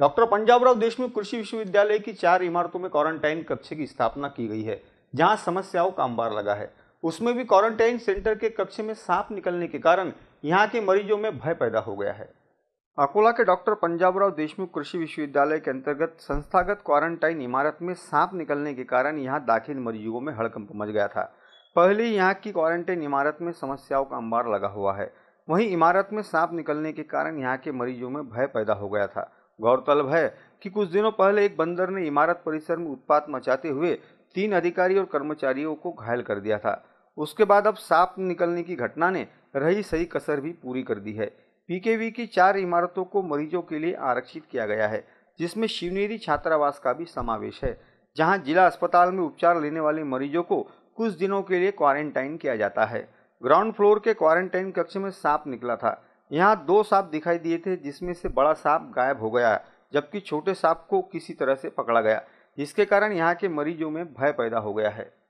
doctor Panjabrao Deshmukh कृषि विश्वविद्यालय की चार इमारतों में क्वारंटाइन कक्ष की स्थापना की गई है जहां समस्याओं का अंबार लगा है उसमें भी क्वारंटाइन सेंटर के कक्ष में सांप निकलने के कारण यहाँ के मरीजों में भय पैदा हो गया है अकोला के डॉक्टर पंजाबराव देशमुख कृषि विश्वविद्यालय के अंतर्गत संस्थागत क्वारंटाइन इमारत में सांप निकलने के कारण यहाँ दाखिल मरीजों में हड़कंप मच गया था पहले यहाँ की क्वारंटाइन इमारत में समस्याओं का अंबार लगा हुआ है वहीं इमारत में सांप निकलने के कारण यहाँ के मरीजों में भय पैदा हो गया था गौरतलब है कि कुछ दिनों पहले एक बंदर ने इमारत परिसर में उत्पात मचाते हुए तीन अधिकारी और कर्मचारियों को घायल कर दिया था उसके बाद अब सांप निकलने की घटना ने रही सही कसर भी पूरी कर दी है पीकेवी की चार इमारतों को मरीजों के लिए आरक्षित किया गया है जिसमें शिवनेरी छात्रावास का भी समावेश है जहां जिला अस्पताल में उपचार लेने वाले मरीजों को कुछ दिनों के लिए क्वारंटाइन किया जाता है ग्राउंड फ्लोर के क्वारंटाइन कक्ष में सांप निकला था यहाँ दो सांप दिखाई दिए थे जिसमें से बड़ा सांप गायब हो गया जबकि छोटे सांप को किसी तरह से पकड़ा गया जिसके कारण यहाँ के मरीजों में भय पैदा हो गया है